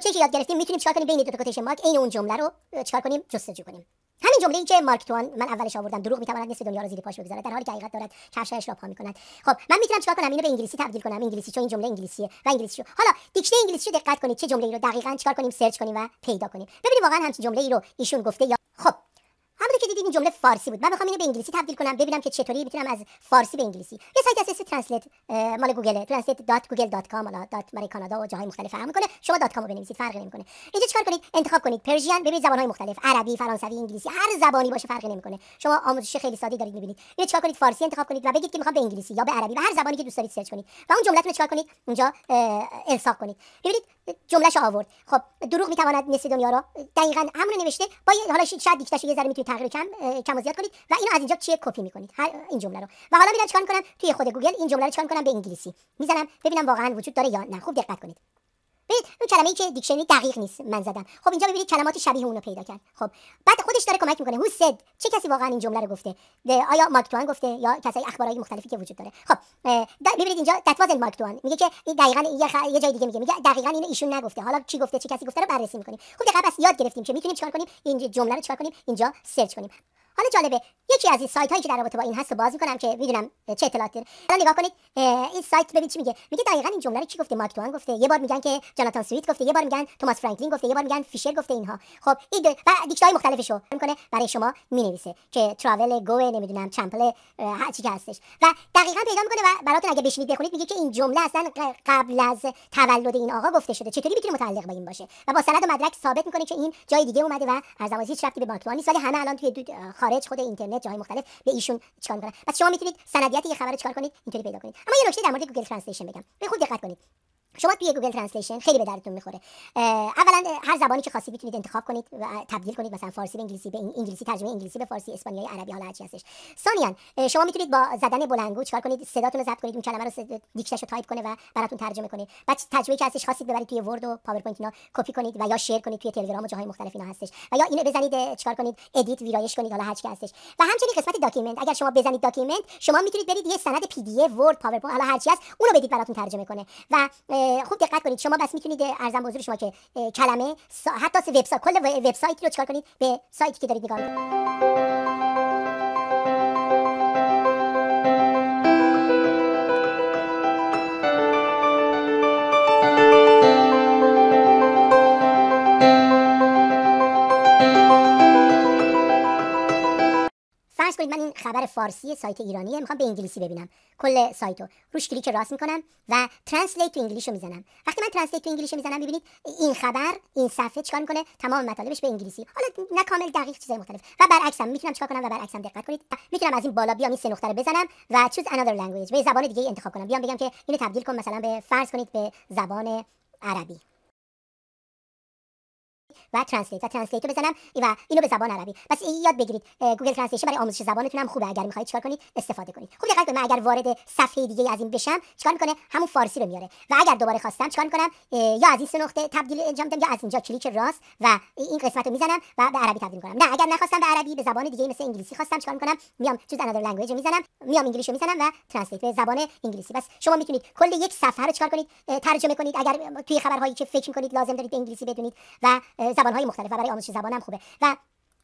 چه یاد گرفتیم میتونیم چیکار کنیم بین دو تا مارک عین اون جمله رو چیکار کنیم جستجو کنیم همین جمله ای که مارک توان من اولش آوردم دروغ میتواند نصف دنیا رو زیر پاش بگذارد در حالی که حقیقت دارد کفشایش را پا میکند خب من میتونم چیکار کنم اینو به انگلیسی تبدیل کنم انگلیسی چون این جمله انگلیسیه و انگلیسی شو. حالا دیکشنری انگلیسی رو دقت کنید چه جمله‌ای رو دقیقاً چیکار کنیم سرچ کنیم و پیدا کنیم واقعا همچین رو ایشون گفته یا خب همونطور که دیدید این جمله فارسی بود من میخوام اینو به انگلیسی تبدیل کنم ببینم که چطوری میتونم از فارسی به انگلیسی یه سایت اساس ترنسلیت مال گوگل کام حالا دات مال کانادا و جاهای مختلف فرق میکنه شما دات رو بنویسید فرقی نمیکنه اینجا چیکار کنید انتخاب کنید پرژین ببینید زبانهای مختلف عربی فرانسوی انگلیسی هر زبانی باشه فرقی نمیکنه شما آموزش خیلی ساده دارید میبینید اینجا چیکار کنید فارسی انتخاب کنید و بگید که میخوام به انگلیسی یا به عربی به هر زبانی که دوست دارید سرچ کنید و اون رو چیکار کنید اونجا الصاق کنید ببینید جملهش آورد خب دروغ میتواند نصف دنیا را دقیقا همون نوشته با حالا شاید دیکتاشو یه ذره میتونید تغییر کم کم و زیاد کنید و اینو از اینجا چیه کپی میکنید هر این جمله رو و حالا میرم چیکار کنم توی خود گوگل این جمله رو چیکار کنم به انگلیسی میزنم ببینم واقعا وجود داره یا نه خوب دقت کنید ببینید اون کلمه‌ای که دیکشنری دقیق نیست من زدم خب اینجا ببینید کلمات شبیه اون رو پیدا کرد خب بعد خودش داره کمک میکنه هو سد چه کسی واقعا این جمله رو گفته آیا مارک توان گفته یا کسای اخبارهای مختلفی که وجود داره خب ببینید اینجا دتواز مارک توان میگه که دقیقا دقیقاً یه, یه جای دیگه میگه میگه دقیقاً اینو ایشون نگفته حالا چی گفته چه کسی گفته رو بررسی میکنیم خب دقیقاً یاد گرفتیم که میتونیم چیکار کنیم این جمله رو چیکار کنیم اینجا سرچ کنیم حالا جالبه یکی از این سایت هایی که در رابطه با این هست و باز میکنم که میدونم چه اطلاعاتی داره نگاه کنید این سایت ببین چی میگه میگه دقیقا این جمله رو کی گفته مارک توان گفته یه بار میگن که جاناتان سویت گفته یه بار میگن توماس فرانکلین گفته یه بار میگن فیشر گفته اینها خب این و دیکتای مختلفش رو میکنه برای شما مینویسه که تراول گو نمیدونم چمپل هر چی که هستش و دقیقاً پیدا میکنه و براتون اگه بشینید بخونید میگه که این جمله اصلا قبل از تولد این آقا گفته شده چطوری میتونه متعلق به این باشه و با سند و مدرک ثابت میکنه که این جای دیگه اومده و از هیچ ربطی به مارک توان نیست ولی همه الان توی خارج خود اینترنت جاهای مختلف به ایشون چیکار میکنن پس شما میتونید سندیت یه خبر چیکار کنید اینطوری پیدا کنید اما یه نکته در مورد گوگل ترنسلیشن بگم به خود دقت کنید شما توی گوگل ترنسلیشن خیلی به دردتون میخوره اولا هر زبانی که خاصی میتونید انتخاب کنید و تبدیل کنید مثلا فارسی به انگلیسی به انگلیسی ترجمه انگلیسی به فارسی اسپانیایی عربی حالا هرچی هستش ثانیا شما میتونید با زدن بلندگو چیکار کنید صداتون رو ضبط کنید اون کلمه رو دیکشتش رو تایپ کنه و براتون ترجمه کنه بعد تجربه که هستش خواستید ببرید توی ورد و پاورپوینت اینا کپی کنید و یا شیر کنید توی تلگرام و جاهای مختلف اینا هستش و یا اینو بزنید چیکار کنید ادیت ویرایش کنید حالا هرچی هستش و همچنین قسمت داکیومنت اگر شما بزنید داکیومنت شما میتونید برید یه سند پی دی اف ورد پاورپوینت حالا هرچی هست اونو بدید براتون ترجمه کنه و خوب دقت کنید شما بس میتونید ارزم بزرگ شما که کلمه حتی حتی وبسایت کل وبسایتی رو چکار کنید به سایتی که دارید نگاه فرض کنید من این خبر فارسی سایت ایرانیه میخوام به انگلیسی ببینم کل سایت رو روش کلیک راست میکنم و ترنسلیت تو انگلیش رو میزنم وقتی من ترنسلیت تو انگلیش رو میزنم ببینید این خبر این صفحه چیکار میکنه تمام مطالبش به انگلیسی حالا نه کامل دقیق چیزای مختلف و برعکسم میتونم چیکار کنم و برعکسم دقت کنید میتونم از این بالا بیام این سه نقطه رو بزنم و چوز انادر لنگویج به زبان دیگه انتخاب کنم بیام بگم که اینو تبدیل کن مثلا به فرض کنید به زبان عربی و ترنسلیت و ترنسلیت رو بزنم و اینو به زبان عربی پس یاد بگیرید گوگل ترنسلیشن برای آموزش زبانتون هم خوبه اگر میخواید چیکار کنید استفاده کنید خب دقت من اگر وارد صفحه دیگه از این بشم چیکار میکنه همون فارسی رو میاره و اگر دوباره خواستم چیکار میکنم یا از این سه نقطه تبدیل انجام میدم یا از اینجا کلیک راست و این قسمت رو میزنم و به عربی تبدیل میکنم نه اگر نخواستم به عربی به زبان دیگه مثل انگلیسی خواستم چیکار میکنم میام چوز انادر لنگویج میزنم میام انگلیسی رو میزنم و ترنسلیت به زبان انگلیسی بس شما میتونید کل یک صفحه رو چیکار کنید ترجمه کنید اگر توی خبرهایی که فکر میکنید لازم دارید به انگلیسی بدونید و های مختلف و برای آموزش زبان خوبه و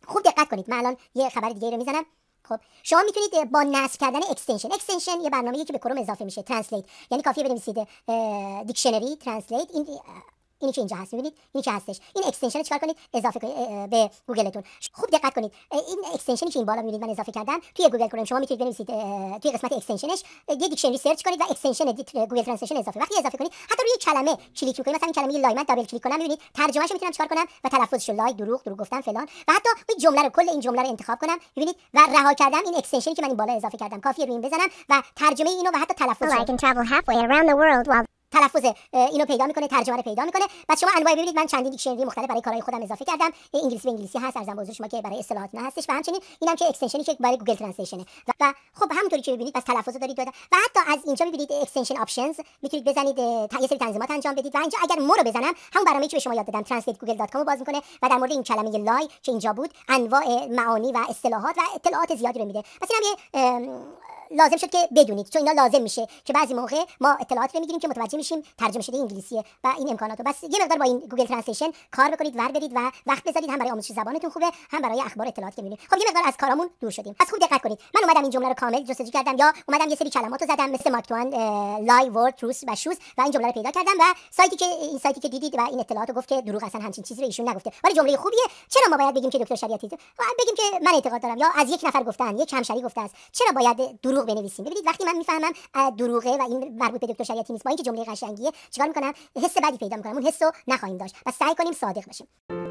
خوب دقت کنید من الان یه خبر دیگه رو میزنم خب شما میتونید با نصب کردن اکستنشن اکستنشن یه برنامه‌ای که به کروم اضافه میشه ترنسلیت یعنی کافیه بنویسید دیکشنری ترنسلیت این اینی که اینجا هست میبینید اینی که هستش این اکستنشن چیکار کنید اضافه کنید به گوگلتون خوب دقت کنید این اکستنشنی که این بالا میبینید من اضافه کردم توی گوگل کروم شما میتونید بنویسید توی قسمت اکستنشنش یه دیکشنری سرچ کنید و اکستنشن گوگل ترنسلیشن اضافه وقتی اضافه کنید حتی روی کلمه کلیک کنید مثلا این کلمه لای من دابل کلیک کنم میبینید ترجمه‌اشو میتونم چیکار کنم و تلفظش لای دروغ دروغ گفتن فلان و حتی این جمله رو کل این جمله رو انتخاب کنم میبینید و رها کردم این اکستنشنی که من این بالا اضافه کردم کافیه روی این بزنم و ترجمه اینو و حتی تلفظش oh, تلفظ اینو پیدا میکنه ترجمه رو پیدا میکنه بعد شما انواع ببینید من چندین دیکشنری مختلف برای کارهای خودم اضافه کردم انگلیسی به انگلیسی هست ارزم بزرگ شما که برای اصطلاحات نه هستش و همچنین اینم که اکستنشنی که برای گوگل ترنسلیشنه و خب همونطوری که ببینید بس تلفظ دارید و حتی از اینجا میبینید اکستنشن آپشنز میتونید بزنید یه سری تنظیمات انجام بدید و اینجا اگر مو رو بزنم هم برنامه‌ای که به شما یاد دادم ترنسلیت گوگل دات کام باز میکنه و در مورد این کلمه لای که اینجا بود انواع معانی و اصطلاحات و اطلاعات زیادی رو میده پس اینم یه لازم شد که بدونید چون اینا لازم میشه که بعضی موقع ما اطلاعات رو که متوجه میشیم ترجمه شده انگلیسیه و این امکاناتو بس یه مقدار با این گوگل ترنسلیشن کار بکنید ور برید و وقت بذارید هم برای آموزش زبانتون خوبه هم برای اخبار اطلاعات که میبینید خب یه مقدار از کارامون دور شدیم پس خوب دقت کنید من اومدم این جمله رو کامل جستجو کردم یا اومدم یه سری کلماتو زدم مثل ماکتوان لای ورد تروس و شوز و این جمله رو پیدا کردم و سایتی که این سایتی که دیدید و این اطلاعاتو گفت که دروغ اصلا همچین چیزی رو ایشون نگفته ولی جمله خوبیه چرا ما باید بگیم که دکتر شریعتی بگیم که من اعتقاد دارم یا از یک نفر گفتن یک همشری گفته است چرا باید دروغ بنویسیم ببینید وقتی من میفهمم دروغه و این مربوط به دکتر شریعتی نیست با اینکه جمله قشنگیه چیکار میکنم حس بدی پیدا میکنم اون حسو نخواهیم داشت و سعی کنیم صادق باشیم